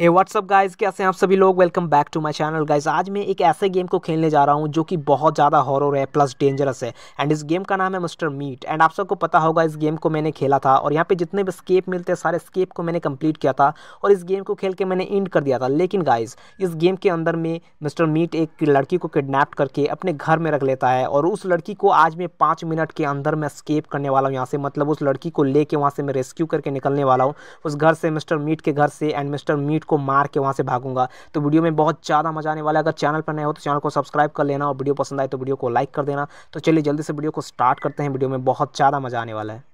हे what's up guys कैसे हैं आप सभी लोग welcome back to my channel guys आज मैं एक ऐसे गेम को खेलने जा रहा हूं जो कि बहुत ज़्यादा हॉरर है प्लस डेंजरस है एंड इस गेम का नाम है मिस्टर मीट एंड आप सबको पता होगा इस गेम को मैंने खेला था और यहाँ पे जितने भी स्केप मिलते हैं सारे स्केप को मैंने कंप्लीट किया था और इस गेम को खेल के मैंने इंड कर दिया था लेकिन गाइज इस गेम के अंदर में मिस्टर मीट एक लड़की को किडनेप करके अपने घर में रख लेता है और उस लड़की को आज मैं पाँच मिनट के अंदर मैं स्केप करने वाला हूँ यहाँ से मतलब उस लड़की को लेके वहाँ से मैं रेस्क्यू करके निकलने वाला हूँ उस घर से मिस्टर मीट के घर से एंड मिस्टर मीट रोहित को मार के वहाँ से भागूंगा तो वीडियो में बहुत ज़्यादा मजा आने वाला है अगर चैनल पर नए हो तो चैनल को सब्सक्राइब कर लेना और वीडियो पसंद आए तो वीडियो को लाइक कर देना तो चलिए जल्दी से वीडियो को स्टार्ट करते हैं वीडियो में बहुत ज़्यादा मजा आने वाला है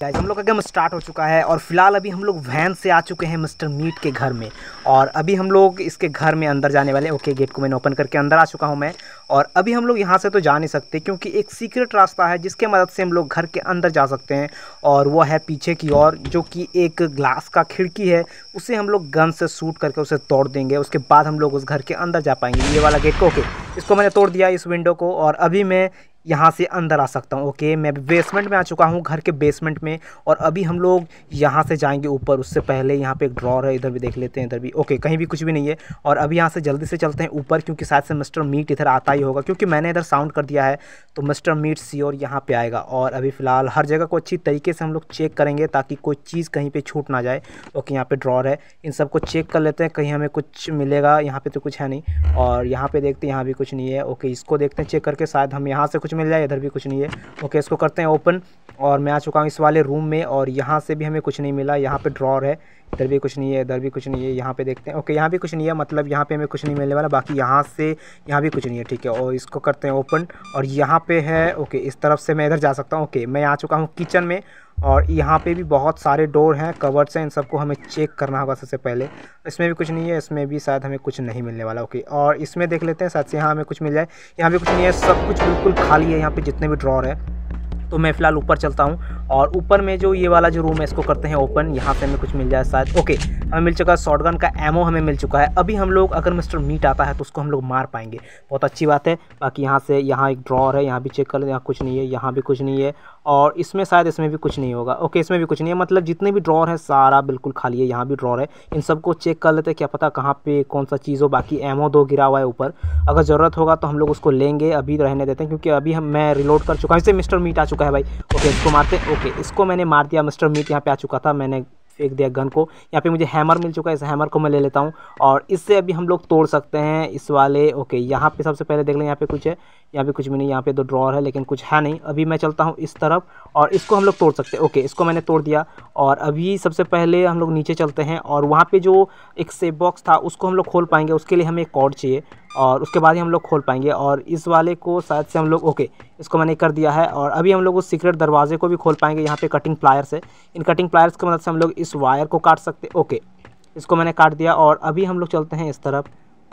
गाइज हम लोग का गेम स्टार्ट हो चुका है और फिलहाल अभी हम लोग वैन से आ चुके हैं मिस्टर मीट के घर में और अभी हम लोग इसके घर में अंदर जाने वाले ओके गेट को मैंने ओपन करके अंदर आ चुका हूं मैं और अभी हम लोग यहां से तो जा नहीं सकते क्योंकि एक सीक्रेट रास्ता है जिसके मदद से हम लोग घर के अंदर जा सकते हैं और वह है पीछे की ओर जो कि एक ग्लास का खिड़की है उसे हम लोग गन से सूट करके उसे तोड़ देंगे उसके बाद हम लोग उस घर के अंदर जा पाएंगे ये वाला गेट को ओके इसको मैंने तोड़ दिया इस विंडो को और अभी मैं यहाँ से अंदर आ सकता हूँ ओके मैं अभी बेसमेंट में आ चुका हूँ घर के बेसमेंट में और अभी हम लोग यहाँ से जाएंगे ऊपर उससे पहले यहाँ पे एक ड्रॉर है इधर भी देख लेते हैं इधर भी ओके कहीं भी कुछ भी नहीं है और अभी यहाँ से जल्दी से चलते हैं ऊपर क्योंकि शायद से मिस्टर मीट इधर आता ही होगा क्योंकि मैंने इधर साउंड कर दिया है तो मिस्टर मीट और यहाँ पर आएगा और अभी फ़िलहाल हर जगह को अच्छी तरीके से हम लोग चेक करेंगे ताकि कोई चीज़ कहीं पर छूट ना जाए ओके यहाँ पर ड्रॉर है इन सबको चेक कर लेते हैं कहीं हमें कुछ मिलेगा यहाँ पर तो कुछ है नहीं और यहाँ पर देखते हैं यहाँ भी कुछ नहीं है ओके इसको देखते हैं चेक करके शायद हम यहाँ से कुछ कुछ मिल जाए इधर भी कुछ नहीं है ओके इसको करते हैं ओपन और मैं आ चुका हूँ इस वाले रूम में और यहाँ से भी हमें कुछ नहीं मिला यहाँ पे ड्रॉर है इधर भी कुछ नहीं है इधर भी कुछ नहीं है यहाँ पे देखते हैं ओके यहाँ भी कुछ नहीं है मतलब यहाँ पे हमें कुछ नहीं मिलने वाला बाकी यहाँ से यहाँ भी कुछ नहीं है ठीक है और इसको करते हैं ओपन और यहाँ पे है ओके इस तरफ से मैं इधर जा सकता हूँ ओके मैं आ चुका हूँ किचन में और यहाँ पे भी बहुत सारे डोर हैं कवर्स हैं इन सबको हमें चेक करना होगा सबसे पहले इसमें भी कुछ नहीं है इसमें भी शायद हमें कुछ नहीं मिलने वाला ओके और इसमें देख लेते हैं शायद से यहाँ हमें कुछ मिल जाए यहाँ भी कुछ नहीं है सब कुछ बिल्कुल खाली है यहाँ पर जितने भी ड्रॉर है तो मैं फ़िलहाल ऊपर चलता हूँ और ऊपर में जो ये वाला जो रूम है इसको करते हैं ओपन यहाँ पे हमें कुछ मिल जाए शायद ओके हमें मिल चुका है शॉर्ट का एमओ हमें मिल चुका है अभी हम लोग अगर मिस्टर मीट आता है तो उसको हम लोग मार पाएंगे बहुत अच्छी बात है बाकी यहाँ से यहाँ एक ड्रॉर है यहाँ भी चेक कर लें यहाँ कुछ नहीं है यहाँ भी कुछ नहीं है और इसमें शायद इसमें भी कुछ नहीं होगा ओके इसमें भी कुछ नहीं है मतलब जितने भी ड्रॉर है सारा बिल्कुल खाली है यहाँ भी ड्रॉर है इन सबको चेक कर लेते हैं क्या पता कहाँ पे कौन सा चीज़ हो बाकी एमओ दो गिरा हुआ है ऊपर अगर ज़रूरत होगा तो हम लोग उसको लेंगे अभी रहने देते हैं क्योंकि अभी हम मैं रिलोड कर चुका हूँ इससे मिस्टर मीट आ चुका है भाई ओके इसको मारते ओके इसको मैंने मार दिया मिस्टर मीट यहाँ पर आ चुका था मैंने फेंक दिया गन को यहाँ पे मुझे हैमर मिल चुका है इस हैमर को मैं ले लेता हूँ और इससे अभी हम लोग तोड़ सकते हैं इस वाले ओके यहाँ पे सबसे पहले देख लें यहाँ पे कुछ है यहाँ पे कुछ भी नहीं यहाँ पे दो ड्रॉर है लेकिन कुछ है नहीं अभी मैं चलता हूँ इस तरफ और इसको हम लोग तोड़ सकते हैं ओके इसको मैंने तोड़ दिया और अभी सबसे पहले हम लोग नीचे चलते हैं और वहाँ पर जो एक सेफ बॉक्स था उसको हम लोग खोल पाएंगे उसके लिए हमें एक कॉर्ड चाहिए और उसके बाद ही हम लोग खोल पाएंगे और इस वाले को शायद से हम लोग ओके इसको मैंने कर दिया है और अभी हम लोग उस सीक्रेट दरवाजे को भी खोल पाएंगे यहाँ पे कटिंग प्लायर से इन कटिंग प्लायर्स की मदद से हम लोग इस वायर को काट सकते ओके इसको मैंने काट दिया और अभी हम लोग चलते हैं इस तरफ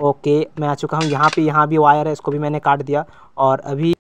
ओके मैं आ चुका हूँ यहाँ पर यहाँ भी वायर है इसको भी मैंने काट दिया और अभी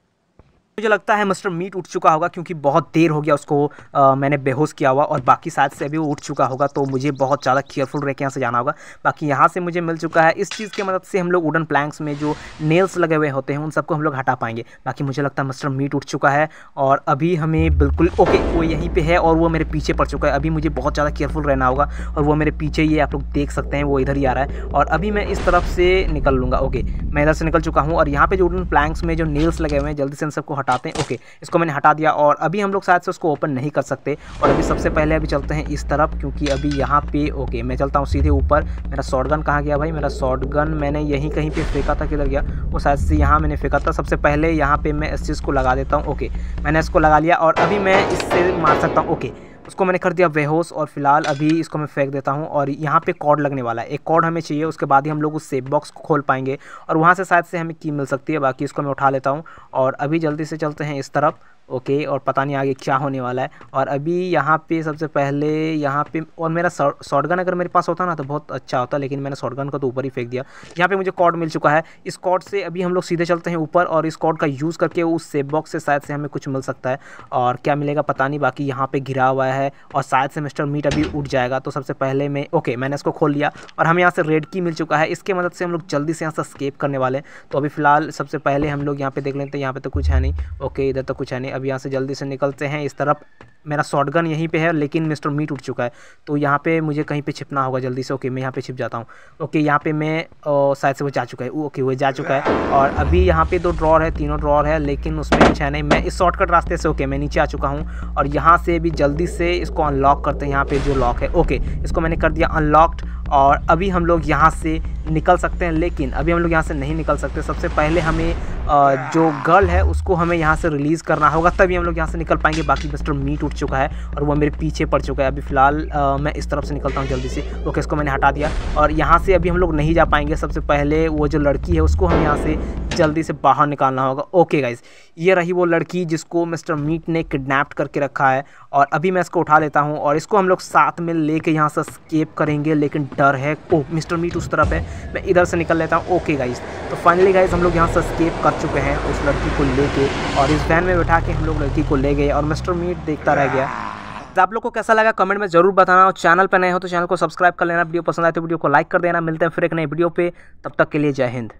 मुझे लगता है मिस्टर मीट उठ चुका होगा क्योंकि बहुत देर हो गया उसको आ, मैंने बेहोश किया हुआ और बाकी साथ से भी वो उठ चुका होगा तो मुझे बहुत ज़्यादा केयरफुल रह के यहाँ से जाना होगा बाकी यहाँ से मुझे मिल चुका है इस चीज़ की मदद से हम लोग वुडन प्लैंक्स में जो नेल्स लगे हुए होते हैं उन सबको हम लोग हटा पाएंगे बाकी मुझे लगता है मिस्टर मीट उठ चुका है और अभी हमें बिल्कुल ओके वो यहीं पर है और वो मेरे पीछे पड़ चुका है अभी मुझे बहुत ज़्यादा केयरफुल रहना होगा और वो मेरे पीछे ये आप लोग देख सकते हैं वो इधर ही आ रहा है और अभी मैं इस तरफ से निकल लूँगा ओके मैं इधर से निकल चुका हूँ और यहाँ पर जो वुडन प्लैंक्स में जो नेल्स लगे हुए हैं जल्दी से इन सबको हटा हटाते हैं ओके इसको मैंने हटा दिया और अभी हम लोग शायद से उसको ओपन नहीं कर सकते और अभी सबसे पहले अभी चलते हैं इस तरफ क्योंकि अभी यहाँ पे ओके मैं चलता हूँ सीधे ऊपर मेरा शॉर्ट गन कहाँ गया भाई मेरा शॉर्ट गन मैंने यहीं कहीं पर फेंका था किधर गया वो शायद से यहाँ मैंने फेंका था सबसे पहले यहाँ पर मैं इस चीज़ को लगा देता हूँ ओके मैंने इसको लगा लिया और अभी मैं इससे मार सकता हूँ ओके उसको मैंने कर दिया बेहोश और फिलहाल अभी इसको मैं फेंक देता हूँ और यहाँ पे कॉर्ड लगने वाला है एक कॉर्ड हमें चाहिए उसके बाद ही हम लोग उस सेफ बॉक्स को खोल पाएंगे और वहाँ से शायद से हमें की मिल सकती है बाकी इसको मैं उठा लेता हूँ और अभी जल्दी से चलते हैं इस तरफ ओके और पता नहीं आगे क्या होने वाला है और अभी यहाँ पे सबसे पहले यहाँ पे और मेरा शॉटगन अगर मेरे पास होता ना तो बहुत अच्छा होता लेकिन मैंने शॉटगन का तो ऊपर ही फेंक दिया यहाँ पे मुझे कॉड मिल चुका है इस कॉड से अभी हम लोग सीधे चलते हैं ऊपर और इस कॉड का यूज़ करके उस सेब बॉक्स से शायद से हमें कुछ मिल सकता है और क्या मिलेगा पता नहीं बाकी यहाँ पर घिरा हुआ है और शायद से मिस्टर मीट अभी उठ जाएगा तो सबसे पहले मैं ओके मैंने इसको खोल लिया और हमें यहाँ से रेड की मिल चुका है इसके मदद से हम लोग जल्दी से यहाँ से स्केप करने वाले हैं तो अभी फ़िलहाल सबसे पहले हम लोग यहाँ पे देख लेते हैं यहाँ पर तो कुछ है नहीं ओके इधर तो कुछ है नहीं अब यहाँ से जल्दी से निकलते हैं इस तरफ मेरा गन यहीं पे है लेकिन मिस्टर मीट उठ चुका है तो यहाँ पे मुझे कहीं पे छिपना होगा जल्दी से ओके मैं यहाँ पे छिप जाता हूँ ओके यहाँ पे मैं शायद से वो जा चुका है ओके वो जा चुका है और अभी यहाँ पे दो ड्रॉर है तीनों ड्रॉर है लेकिन उसमें कुछ है नहीं मैं इस शॉर्टकट रास्ते से ओके मैं नीचे आ चुका हूँ और यहाँ से भी जल्दी से इसको अनलॉक करते हैं यहाँ पर जो लॉक है ओके इसको मैंने कर दिया अनलॉक्ड और अभी हम लोग यहाँ से निकल सकते हैं लेकिन अभी हम लोग यहाँ से नहीं निकल सकते सबसे पहले हमें जो गर्ल है उसको हमें यहाँ से रिलीज़ करना होगा तभी हम लोग यहाँ से निकल पाएंगे बाकी मिस्टर मीट उठ चुका है और वो मेरे पीछे पड़ चुका है अभी फ़िलहाल मैं इस तरफ से निकलता हूँ जल्दी से ओके इसको मैंने हटा दिया और यहाँ से अभी हम लोग नहीं जा पाएंगे सबसे पहले वो जो लड़की है उसको हम यहाँ से जल्दी से बाहर निकालना होगा ओके गाइज ये रही वो लड़की जिसको मिस्टर मीट ने किडनैप करके रखा है और अभी मैं इसको उठा लेता हूँ और इसको हम लोग साथ में ले कर यहाँ से स्केप करेंगे लेकिन डर है ओ मिस्टर मीट उस तरफ है मैं इधर से निकल लेता हूँ ओके गाइज तो फाइनली गाइज हम लोग यहाँ से स्केप कर चुके हैं उस लड़की को ले और इस वैन में बैठा के हम लोग लड़की को ले गए और मिस्टर मीट देखता रह गया तो आप लोग को कैसा लगा कमेंट में जरूर बताना और चैनल पर नए हो तो चैनल को सब्सक्राइब कर लेना वीडियो पसंद आए तो वीडियो को लाइक कर देना मिलते हैं फिर एक नई वीडियो पे तब तक के लिए जय हिंद